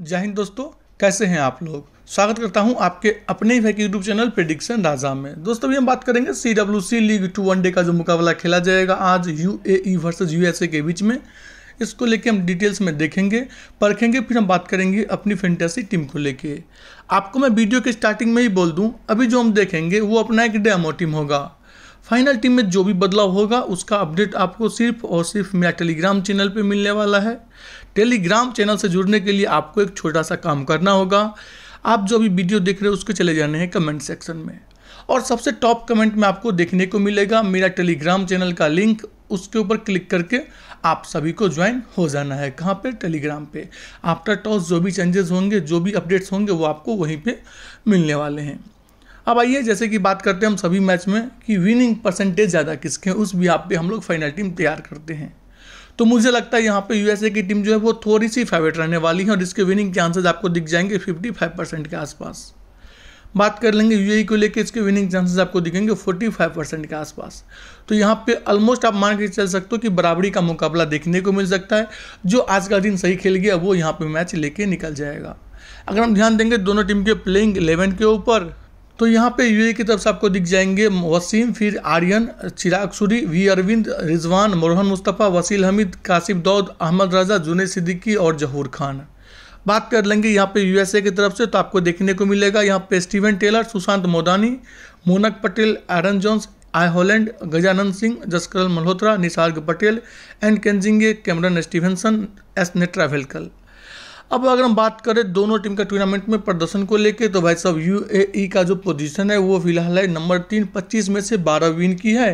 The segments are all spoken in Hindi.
जय हिंद दोस्तों कैसे हैं आप लोग स्वागत करता हूं आपके अपने ही यूट्यूब चैनल प्रिडिक्शन राजा में दोस्तों अभी हम बात करेंगे C W C league two one day का जो मुकाबला खेला जाएगा आज U A E versus A के बीच में इसको लेके हम डिटेल्स में देखेंगे परखेंगे फिर हम बात करेंगे अपनी फेंटेसी टीम को लेके आपको मैं वीडियो के स्टार्टिंग में ही बोल दूँ अभी जो हम देखेंगे वो अपना एक डेमो टीम होगा फाइनल टीम में जो भी बदलाव होगा उसका अपडेट आपको सिर्फ और सिर्फ मेरा टेलीग्राम चैनल पे मिलने वाला है टेलीग्राम चैनल से जुड़ने के लिए आपको एक छोटा सा काम करना होगा आप जो भी वीडियो देख रहे हो उसके चले जाने हैं कमेंट सेक्शन में और सबसे टॉप कमेंट में आपको देखने को मिलेगा मेरा टेलीग्राम चैनल का लिंक उसके ऊपर क्लिक करके आप सभी को ज्वाइन हो जाना है कहाँ पे टेलीग्राम पे आफ्टर टॉस जो भी चेंजेस होंगे जो भी अपडेट्स होंगे वो आपको वहीं पे मिलने वाले हैं अब आइए जैसे कि बात करते हैं हम सभी मैच में कि विनिंग परसेंटेज ज़्यादा किसके हैं उस भी आप पे हम लोग फाइनल टीम तैयार करते हैं तो मुझे लगता है यहाँ पे यूएसए की टीम जो है वो थोड़ी सी फेवरेट रहने वाली है और इसके विनिंग चांसेस आपको दिख जाएंगे 55 परसेंट के आसपास बात कर लेंगे यू e को लेकर इसके विनिंग चांसेस आपको दिखेंगे फाइव परसेंट के आसपास तो यहाँ पे ऑलमोस्ट आप मान के चल सकते हो कि बराबरी का मुकाबला देखने को मिल सकता है जो आज का दिन सही खेल गया वो यहाँ पे मैच लेके निकल जाएगा अगर हम ध्यान देंगे दोनों टीम के प्लेइंग इलेवन के ऊपर तो यहाँ पे यूए की तरफ से आपको दिख जाएंगे वसीम फिर आर्यन चिराग सूरी वी अरविंद रिजवान मोरहन मुस्तफ़ा वसील हमीद कासिफ दौद अहमद रजा जुने सिद्दीकी और जहूर खान बात कर लेंगे यहाँ पे यूएसए की तरफ से तो आपको देखने को मिलेगा यहाँ पे Steven Taylor Sushant Modani Monank Patel Aaron Jones आई Holland Gajanand Singh Jaskaran Malhotra Nisarg Patel and Kenjige Cameron Stevenson S Netravalkar अब अगर हम बात करें दोनों टीम का टूर्नामेंट में प्रदर्शन को लेकर तो भाई साहब यू e का जो पोजीशन है वो फिलहाल है नंबर तीन पच्चीस में से बारह विन की है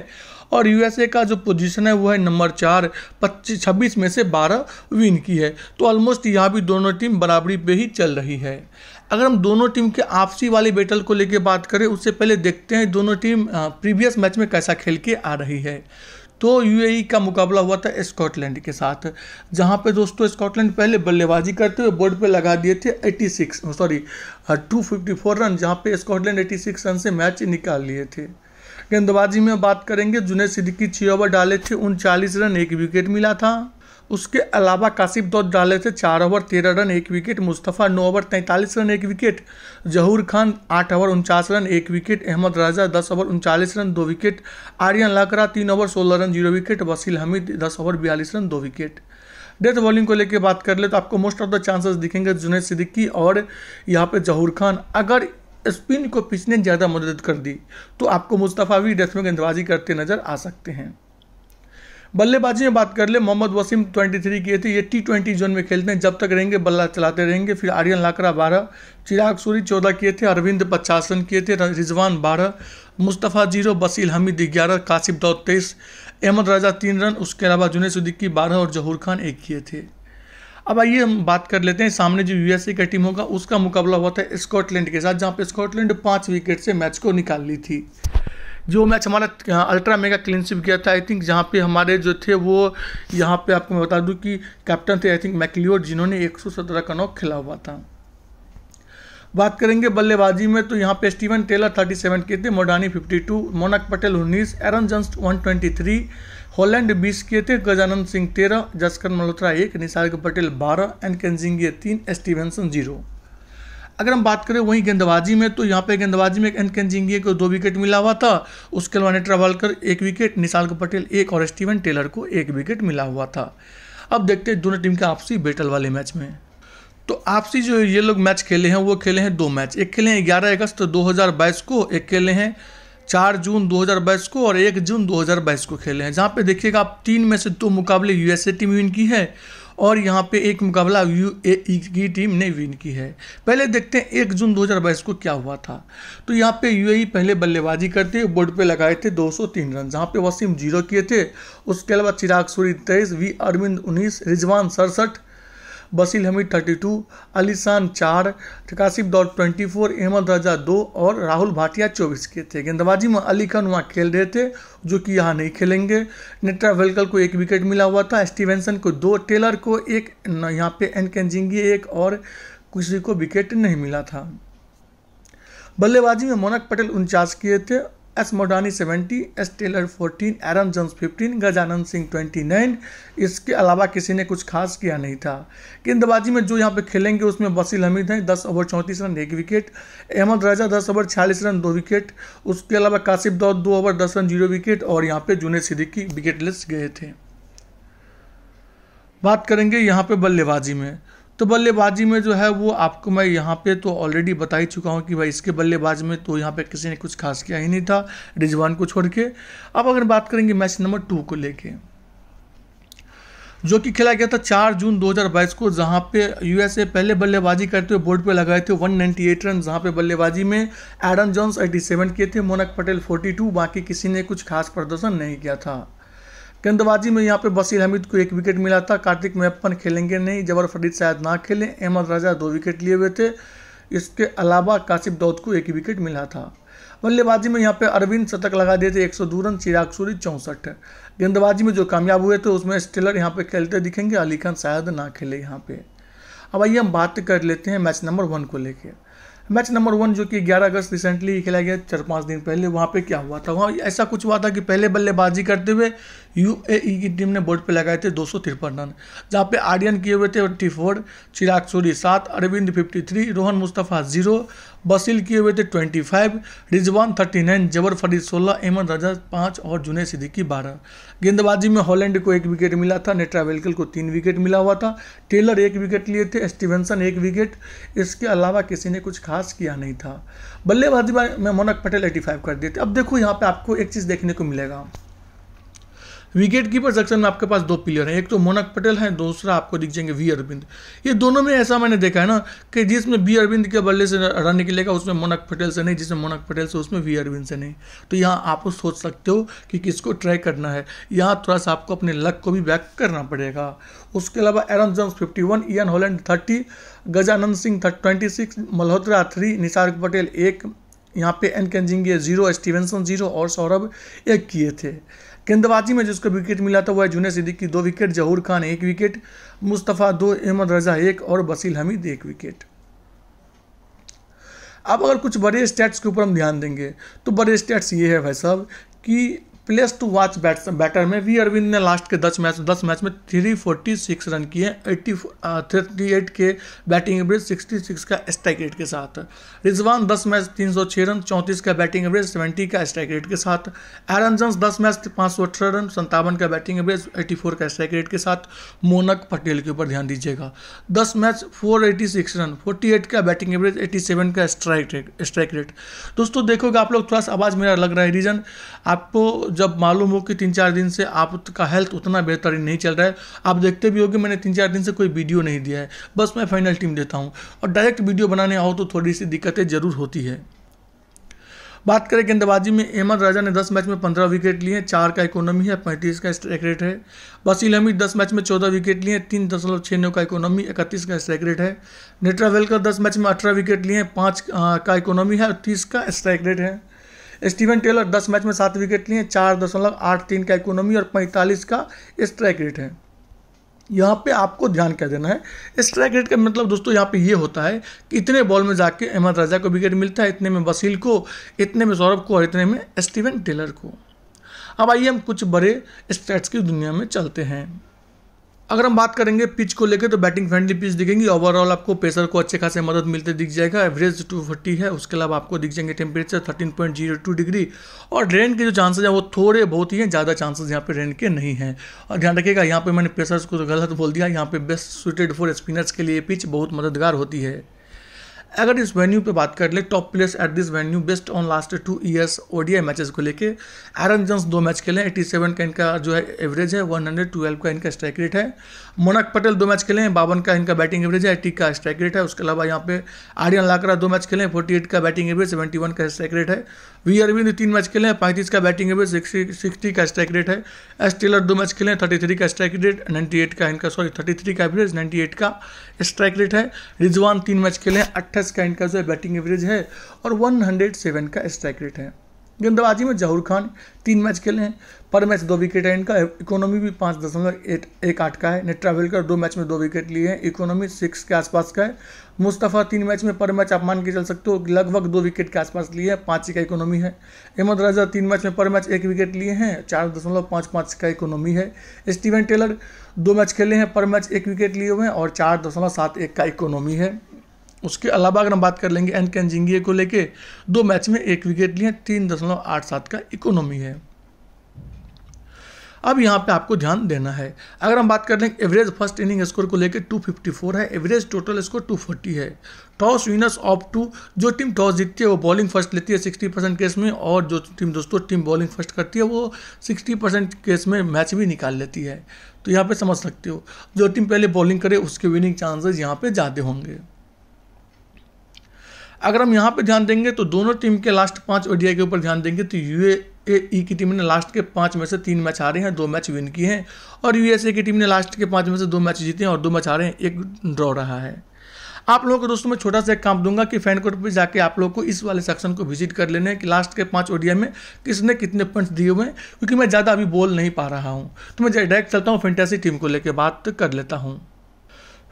और यूएसए का जो पोजीशन है वो है नंबर चार पच्चीस छब्बीस में से बारह विन की है तो ऑलमोस्ट यहाँ भी दोनों टीम बराबरी पे ही चल रही है अगर हम दोनों टीम के आपसी वाली बैटल को लेकर बात करें उससे पहले देखते हैं दोनों टीम प्रीवियस मैच में कैसा खेल के आ रही है तो यूएई e का मुकाबला हुआ था स्कॉटलैंड के साथ जहां पे दोस्तों स्कॉटलैंड पहले बल्लेबाजी करते हुए बोर्ड पे लगा दिए थे 86 सॉरी 254 रन जहां पे स्कॉटलैंड 86 रन से मैच निकाल लिए थे गेंदबाजी में बात करेंगे जुनेद सिद्दीकी छः ओवर डाले थे उनचालीस रन एक विकेट मिला था उसके अलावा कासिफ दौद डाले थे चार ओवर तेरह रन एक विकेट मुस्तफ़ा नौ ओवर तैंतालीस रन एक विकेट जहूर खान आठ ओवर उनचास रन एक विकेट अहमद राजा दस ओवर उनचालीस रन दो विकेट आर्यन लाकरा तीन ओवर सोलह run zero wicket Basil Hameed दस ओवर बयालीस रन दो विकेट डेथ बॉलिंग को लेकर बात कर ले तो आपको मोस्ट ऑफ द चांसेस दिखेंगे जुनेद सिद्दीकी और यहाँ पे जहूर खान अगर स्पिन को पिच ने ज़्यादा मदद कर दी तो आपको मुस्तफ़ा भी डेथ में गेंदबाजी करते नज़र आ सकते हैं बल्लेबाजी में बात कर ले मोहम्मद वसीम 23 किए थे ये टी ट्वेंटी जोन में खेलते हैं जब तक रहेंगे बल्ला चलाते रहेंगे फिर आर्यन लाकरा बारह चिराग सूरी चौदह किए थे अरविंद पचास रन किए थे रिजवान बारह मुस्तफ़ा जीरो बसील हमीद ग्यारह कासिफ दौद तेईस अहमद राजा तीन रन उसके अलावा जुनेद सिद्दीकी बारह और जहूर खान एक किए थे अब आइए हम बात कर लेते हैं सामने जो यूएसए का टीम होगा उसका मुकाबला हुआ था स्कॉटलैंड के साथ जहां पर स्कॉटलैंड पाँच विकेट से मैच को निकाल ली थी जो मैच हमारा अल्ट्रा मेगा क्लिनशिप गया था आई थिंक जहाँ पे हमारे जो थे वो यहाँ पे आपको मैं बता दूँ कि कैप्टन थे आई थिंक मैकलियोड जिन्होंने एक का नौ खेला हुआ था बात करेंगे बल्लेबाजी में तो यहाँ पे स्टीवन टेलर 37 के थे मोडानी 52 मोनक पटेल उन्नीस एरन ट्वेंटी 123 हॉलैंड बीस के थे गजानंद सिंह तेरह जसकर मल्होत्रा एक निसार पटेल बारह एंड कैंजिंगे तीन स्टीवेंसन जीरो अगर हम बात करें वहीं गेंदबाजी में तो यहाँ पे गेंदबाजी में एन जिंगिए को दो विकेट मिला हुआ था उसके अलावा नेट ट्रावलकर एक विकेट निशाल्क पटेल एक और स्टीवन टेलर को एक विकेट मिला हुआ था अब देखते हैं दोनों टीम के आपसी बैटल वाले मैच में तो आपसी जो ये लोग मैच खेले हैं वो खेले हैं दो मैच एक खेले हैं ग्यारह अगस्त दो को एक खेले हैं चार जून 2022 को और एक जून 2022 को खेले हैं जहाँ पे देखिएगा आप तीन में से दो मुकाबले यूएसए टीम विन की है और यहाँ पे एक मुकाबला यू की टीम ने विन की है पहले देखते हैं एक जून 2022 को क्या हुआ था तो यहाँ पे यू पहले बल्लेबाजी करते बोर्ड पे लगाए थे 203 रन जहाँ पे वसीम जीरो किए थे उसके अलावा चिराग सूरी तेईस वी अरविंद उन्नीस रिजवान सड़सठ बसील हमीद थर्टी टू अलीसान चार ठकासिफ दौर फोर अहमद रजा दो और राहुल भाटिया चौबीस के थे गेंदबाजी में अली खान वहाँ खेल रहे थे जो कि यहाँ नहीं खेलेंगे नेट्रा वेलकल को एक विकेट मिला हुआ था स्टीवेंसन को दो टेलर को एक यहाँ पे एन कैनजिंगी एक और किसी को विकेट नहीं मिला था बल्लेबाजी में मोनक पटेल उनचास किए थे S Modani seventy S Taylor fourteen Aaron Jones fifteen Gajanand Singh twenty nine इसके अलावा किसी ने कुछ खास किया नहीं था गेंदबाजी में जो यहाँ पे खेलेंगे उसमें वसील हमीद हैं दस ओवर चौंतीस रन एक विकेट अहमद राजा दस ओवर छियालीस रन दो विकेट उसके अलावा कासिफ दौद दो ओवर दस रन जीरो विकेट और यहाँ पे जुनेद सिद्दीकी विकेटलेस गए थे बात करेंगे यहाँ पे बल्लेबाजी में तो बल्लेबाजी में जो है वो आपको मैं यहाँ पे तो ऑलरेडी बता ही चुका हूँ कि भाई इसके बल्लेबाजी में तो यहाँ पे किसी ने कुछ खास किया ही नहीं था रिजवान को छोड़ के अब अगर बात करेंगे मैच नंबर टू को लेके जो कि खेला गया था 4 जून 2022 को जहां पे यूएसए पहले बल्लेबाजी करते हुए बोर्ड पे लगाए थे 198 रन जहाँ पे बल्लेबाजी में एडम जॉन्स 87 किए थे मोनक पटेल 42 बाकी किसी ने कुछ खास प्रदर्शन नहीं किया था गेंदबाजी में यहाँ पे बसीर हमीद को एक विकेट मिला था कार्तिक मेहपन खेलेंगे नहीं जबर फरीद शायद ना खेलें अहमद राजा दो विकेट लिए हुए थे इसके अलावा काशिफ दौद को एक विकेट मिला था बल्लेबाजी में यहाँ पे अरविंद शतक लगा दिए थे एक सौ दो रन चिराग सूरी चौंसठ गेंदबाजी में जो कामयाब हुए थे उसमें स्टेलर यहाँ पे खेलते दिखेंगे अली खान शायद ना खेले यहाँ पे अब आइए हम बात कर लेते हैं मैच नंबर वन को लेकर मैच नंबर वन जो कि 11 अगस्त रिसेंटली खेला गया चार पाँच दिन पहले वहाँ पे क्या हुआ था वहाँ ऐसा कुछ हुआ था कि पहले बल्लेबाजी करते हुए यूएई e की टीम ने बोर्ड पर लगाए थे दो रन जहाँ पे आर्यन किए हुए थे ट्वेंटी फोर चिराग सूरी सात Aravind fifty three Rohan Mustafa zero Basil किए हुए थे twenty five Rizwan thirty nine Jabbar Farid सोलह अहमद रजा पाँच और जुनेद सिद्दीकी बारह गेंदबाजी में हॉलैंड को एक विकेट मिला था नेट्रा वेलकल को तीन विकेट मिला हुआ था टेलर एक विकेट लिए थे स्टीवेंसन एक विकेट इसके अलावा किसी ने कुछ खास किया नहीं था बल्लेबाजी में मोनक पटेल एटी फाइव कर दिए थे अब देखो यहाँ पे आपको एक चीज़ देखने को मिलेगा विकेट कीपर सेक्शन में आपके पास दो प्लेयर हैं एक तो मोनक पटेल हैं दूसरा आपको दिख जाएंगे वी अरविंद ये दोनों में ऐसा मैंने देखा है ना कि जिसमें वी अरविंद के बल्ले से रन निकलेगा उसमें मोनक पटेल से नहीं जिसमें मोनक पटेल से उसमें वी अरविंद से नहीं तो यहाँ आप सोच सकते हो कि किसको ट्राई करना है यहाँ थोड़ा सा आपको अपने लक को भी बैक करना पड़ेगा उसके अलावा Aaron Jones fifty one Ian Holland thirty Gajanand Singh twenty six Malhotra three Nisar Patel एक यहाँ पे N Kenjige zero Stevenson zero और सौरभ एक किए थे गेंदबाजी में जिसको विकेट मिला था वह जुने सिद्दीकी दो विकेट जहूर खान एक विकेट मुस्तफ़ा दो अहमद रजा एक और बसील हमीद एक विकेट अब अगर कुछ बड़े स्टेट्स के ऊपर हम ध्यान देंगे तो बड़े स्टेट्स ये है भाई साहब कि प्लेस टू वॉच बैटर में वी अरविंद ने लास्ट के दस मैच दस मैच में थ्री फोर्टी सिक्स रन किए एट्टी थर्टी एट के बैटिंग एवरेज सिक्सटी सिक्स का स्ट्राइक रेट के साथ रिजवान दस मैच तीन सौ छः रन चौंतीस का बैटिंग एवरेज सेवेंटी का स्ट्राइक रेट के साथ एरन जंस दस मैच पाँच सौ अठारह रन संतावन का बैटिंग एवरेज एट्टी फोर का स्ट्राइक रेट के साथ मोनक पटेल के ऊपर ध्यान दीजिएगा दस match four eighty six run forty eight का बैटिंग एवरेज एट्टी सेवन का स्ट्राइक रेट स्ट्राइक रेट दोस्तों देखोगे आप लोग थोड़ा सा आवाज़ मेरा लग रहा है रीजन आपको जब मालूम हो कि तीन चार दिन से आपका हेल्थ उतना बेहतर नहीं चल रहा है आप देखते भी हो कि मैंने तीन चार दिन से कोई वीडियो नहीं दिया है बस मैं फाइनल टीम देता हूँ और डायरेक्ट वीडियो बनाने आओ तो थोड़ी सी दिक्कतें ज़रूर होती है बात करें गेंदबाजी में अहमद राजा ने 10 मैच में 15 विकेट लिए चार का इकोनॉमी है 35 का स्ट्राइक रेट है वसील हमीद 10 मैच में 14 विकेट लिए तीन दशमलव छः नौ का इकोनॉमी 31 का स्ट्राइक रेट है नेट्रा वेलकर 10 मैच में 18 विकेट लिए पाँच का इकोनॉमी है और तीस का स्ट्राइक रेट है स्टीवन टेलर दस मैच में सात विकेट लिए चार दशमलव आठ तीन का इकोनॉमी और पैंतालीस का स्ट्राइक रेट है यहाँ पे आपको ध्यान क्या देना है स्ट्राइक रेट का मतलब दोस्तों यहाँ पे ये होता है कि इतने बॉल में जाके अहमद रजा को विकेट मिलता है इतने में वसील को इतने में सौरभ को और इतने में स्टीवन टेलर को अब आइए हम कुछ बड़े स्टेट्स की दुनिया में चलते हैं अगर हम बात करेंगे पिच को लेकर तो बैटिंग फ्रेंडली पिच दिखेंगी ओवरऑल आपको पेसर को अच्छे खासे मदद मिलते दिख जाएगा एवरेज टू है उसके अलावा आपको दिख जाएंगे temperature thirteen point zero two degree और रेन के जो चांसेज हैं वो थोड़े बहुत ही हैं ज़्यादा चांसेज यहाँ पे रेन के नहीं हैं और ध्यान रखिएगा यहाँ पर मैंने पेसर्स को तो गलत बोल दिया यहाँ पर बेस्ट सुटेड फॉर स्पिनर्स के लिए पिच बहुत मददगार होती है अगर इस वेन्यू पे बात कर ले top players at this venue based on last two years ODI matches को लेके एरन जोन्स दो मैच खेले सेवन का इनका जो है एवरेज है 112 का इनका स्ट्राइक रेट है मोनक पटेल दो मैच खेले बावन का इनका बैटिंग एवरेज है एट्टी का स्ट्राइक रेट है उसके अलावा यहाँ पे आर्यन लाकरा दो मैच खेले फोर्टी का बैटिंग एवरेज सेवेंटी का स्ट्राइक रेट है वी अरविंद तीन मैच खेले पैंतीस का बैटिंग एवरेज सिक्सटी का स्ट्राइक रेट है एस टेलर दो मैच खेले थर्टी थ्री का स्ट्राइक रेट नाइन्टी का इनका सॉरी थर्टी का एवरेज नाइन्टी का स्ट्राइक रेट है रिजवान तीन मैच खेले अट्ठाईस अट्ठाईस का इनका जो है बैटिंग एवरेज है और 107 का स्ट्राइक रेट है गेंदबाजी में जहूर खान तीन मैच खेले हैं पर मैच दो विकेट है इनका इकोनॉमी भी पाँच दशमलव एट एक आठ का है ने ट्रैवलकर दो मैच में दो विकेट लिए हैं इकोनॉमी सिक्स के आसपास का है मुस्तफ़ा तीन मैच में पर मैच आप मान के चल सकते हो लगभग दो विकेट के आसपास लिए हैं पाँच का इकोनॉमी है अहमद राजा तीन मैच में पर मैच एक विकेट लिए हैं चार दशमलव पाँच पाँच का इकोनॉमी है स्टीवन टेलर दो मैच खेले हैं पर मैच एक विकेट लिए हुए हैं और चार दशमलव सात एक का इकोनॉमी है उसके अलावा अगर हम बात कर लेंगे एन कैनजिंगे को लेके दो मैच में एक विकेट लिए तीन दशमलव आठ सात का इकोनॉमी है अब यहाँ पे आपको ध्यान देना है अगर हम बात कर लें एवरेज फर्स्ट इनिंग स्कोर को लेकर 254 है एवरेज टोटल स्कोर 240 है टॉस विनर्स ऑफ टू जो टीम टॉस जीतती है वो बॉलिंग फर्स्ट लेती है 60 परसेंट केस में और जो टीम दोस्तों टीम बॉलिंग फर्स्ट करती है वो 60 परसेंट केस में मैच भी निकाल लेती है तो यहाँ पर समझ सकते हो जो टीम पहले बॉलिंग करे उसके विनिंग चांसेज यहाँ पर ज़्यादा होंगे अगर हम यहाँ पर ध्यान देंगे तो दोनों टीम के लास्ट पाँच ओडिया के ऊपर ध्यान देंगे तो यू ई e की टीम ने लास्ट के पांच में से तीन मैच हारे हैं दो मैच विन किए हैं और यूएसए की टीम ने लास्ट के पांच में से दो मैच जीते हैं और दो मैच हारे हैं एक ड्रॉ रहा है आप लोगों को दोस्तों मैं छोटा सा एक काम दूंगा कि फैन कोर्ट पर जाके आप लोगों को इस वाले सेक्शन को विजिट कर लेने कि लास्ट के पांच ओडिया में किसने कितने पॉइंट्स दिए हुए हैं क्योंकि मैं ज़्यादा अभी बोल नहीं पा रहा हूँ तो मैं डायरेक्ट चलता हूँ फैंटेसी टीम को लेकर बात कर लेता हूँ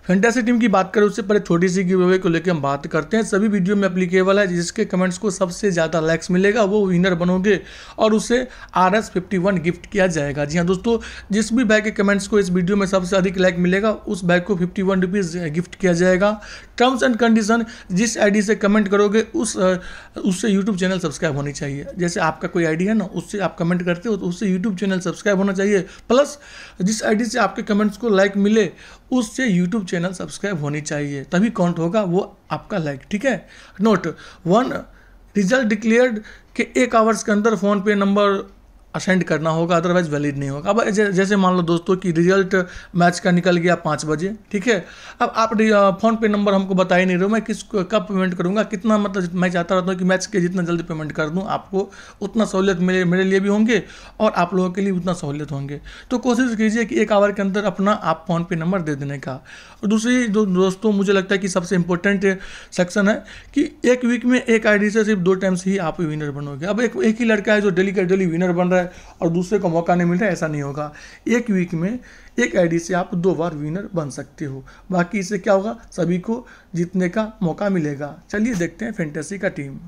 फेंटासी टीम की बात करें उससे पहले छोटी सी गिव अवे को लेकर हम बात करते हैं सभी वीडियो में अप्लीकेबल है जिसके कमेंट्स को सबसे ज़्यादा लाइक्स मिलेगा वो विनर बनोगे और उसे R S fifty one gift किया जाएगा जी हाँ दोस्तों जिस भी बैग के कमेंट्स को इस वीडियो में सबसे अधिक लाइक मिलेगा उस बैग को फिफ्टी वन रुपीज़ गिफ्ट किया जाएगा टर्म्स एंड कंडीशन जिस डी से कमेंट करोगे उस उससे यूट्यूब चैनल सब्सक्राइब होनी चाहिए जैसे आपका कोई आईडी है ना उससे आप कमेंट करते हो तो उससे यूट्यूब चैनल सब्सक्राइब होना चाहिए प्लस जिस आईडी से आपके कमेंट्स को लाइक मिले उससे यूट्यूब चैनल सब्सक्राइब होनी चाहिए तभी काउंट होगा वो आपका लाइक ठीक है नोट वन रिजल्ट डिक्लेयर्ड के एक आवर्स के अंदर फ़ोन पे नंबर असेंड करना होगा अदरवाइज वैलिड नहीं होगा अब जैसे मान लो दोस्तों कि रिजल्ट मैच का निकल गया पाँच बजे ठीक है अब आप फोन पे नंबर हमको बता ही नहीं रहे हो मैं किस कब पेमेंट करूंगा कितना मतलब मैं चाहता रहता हूँ कि मैच के जितना जल्दी पेमेंट कर दूँ आपको उतना सहूलियत मेरे मेरे लिए भी होंगे और आप लोगों के लिए उतना सहूलियत होंगे तो कोशिश कीजिए कि एक आवर के अंदर अपना आप फोन पे नंबर दे देने का और दूसरी जो दोस्तों मुझे लगता है कि सबसे इंपॉर्टेंट सेक्शन है कि एक वीक में एक आईडी से सिर्फ दो टाइम्स ही आप विनर बनोगे अब एक एक ही लड़का है जो डेली का डेली विनर बन रहा है रहा है और दूसरे को मौका नहीं मिल रहा ऐसा नहीं होगा एक वीक में एक आईडी से आप दो बार विनर बन सकते हो बाकी इससे क्या होगा सभी को जीतने का मौका मिलेगा चलिए देखते हैं फेंटेसी का टीम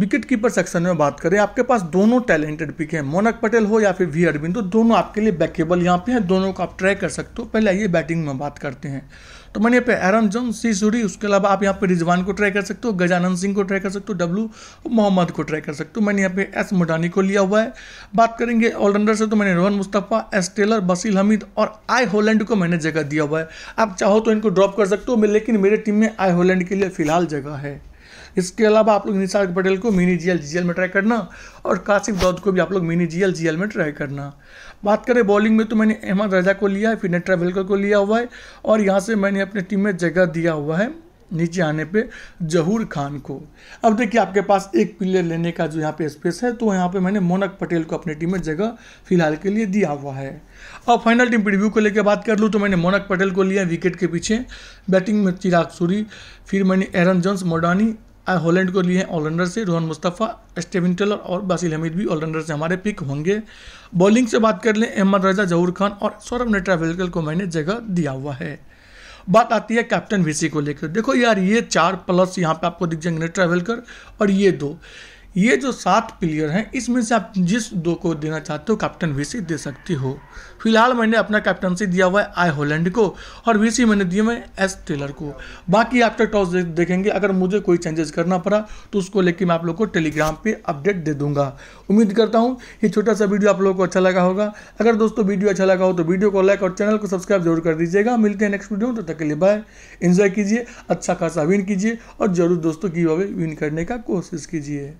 विकेट कीपर सेक्शन में बात करें आपके पास दोनों टैलेंटेड पिक हैं मोनक पटेल हो या फिर वी अरबिंदो दोनों आपके लिए बैकेबल यहाँ पे हैं दोनों को आप ट्राई कर सकते हो पहले आइए बैटिंग में बात करते हैं तो मैंने यहाँ पे एरम जम सी सूरी उसके अलावा आप यहाँ पे रिजवान को ट्राई कर सकते हो गजानंद सिंह को ट्राई कर सकते हो डब्लू मोहम्मद को ट्राई कर सकते हो मैंने यहाँ पे एस मोडानी को लिया हुआ है बात करेंगे ऑलराउंडर से तो मैंने रोहन मुस्तफ़ा एस टेलर बसील हमीद और आई होलैंड को मैंने जगह दिया हुआ है आप चाहो तो इनको ड्रॉप कर सकते हो लेकिन मेरे टीम में आई होलैंड के लिए फिलहाल जगह है इसके अलावा आप लोग निशाद पटेल को मिनी जीएल जीएल में ट्राई करना और काशिफ दौद को भी आप लोग मिनी जीएल जीएल में ट्राई करना बात करें बॉलिंग में तो मैंने अहमद रजा को लिया है फिर नेट ट्रेवलकर को लिया हुआ है और यहाँ से मैंने अपने टीम में जगह दिया हुआ है नीचे आने पे जहूर खान को अब देखिए आपके पास एक प्लेयर लेने का जो यहाँ पे स्पेस है तो यहाँ पे मैंने मोनक पटेल को अपनी टीम में जगह फिलहाल के लिए दिया हुआ है अब फाइनल टीम प्रीव्यू को लेकर बात कर लूँ तो मैंने मोनक पटेल को लिया विकेट के पीछे बैटिंग में चिराग सूरी फिर मैंने एरन जोन्स मोडानी हॉलैंड को लिए हैं ऑलराउंडर से रोहन मुस्तफ़ा स्टेविन टेलर और बासिल हमीद भी ऑलराउंडर से हमारे पिक होंगे बॉलिंग से बात कर लें अहमद रजा जहूर खान और सौरभ नेट्रावेलकर को मैंने जगह दिया हुआ है बात आती है कैप्टन वीसी को लेकर देखो यार ये चार प्लस यहाँ पे आपको दिख जाएंगे ट्रैवल कर और ये दो ये जो सात प्लेयर हैं इसमें से आप जिस दो को देना चाहते हो कैप्टन वीसी दे सकती हो फिलहाल मैंने अपना कैप्टनसी दिया हुआ है आई होलैंड को और वीसी मैंने दिए मैं एस टेलर को बाकी आफ्टर टॉस देखेंगे अगर मुझे कोई चेंजेस करना पड़ा तो उसको लेके मैं आप लोग को टेलीग्राम पे अपडेट दे दूंगा उम्मीद करता हूँ ये छोटा सा वीडियो आप लोगों को अच्छा लगा होगा अगर दोस्तों वीडियो अच्छा लगा हो तो वीडियो को लाइक और चैनल को सब्सक्राइब जरूर कर दीजिएगा मिलते हैं नेक्स्ट वीडियो में तो तक के लिए बाय इन्जॉय कीजिए अच्छा खासा विन कीजिए और जरूर दोस्तों की वे विन करने का कोशिश कीजिए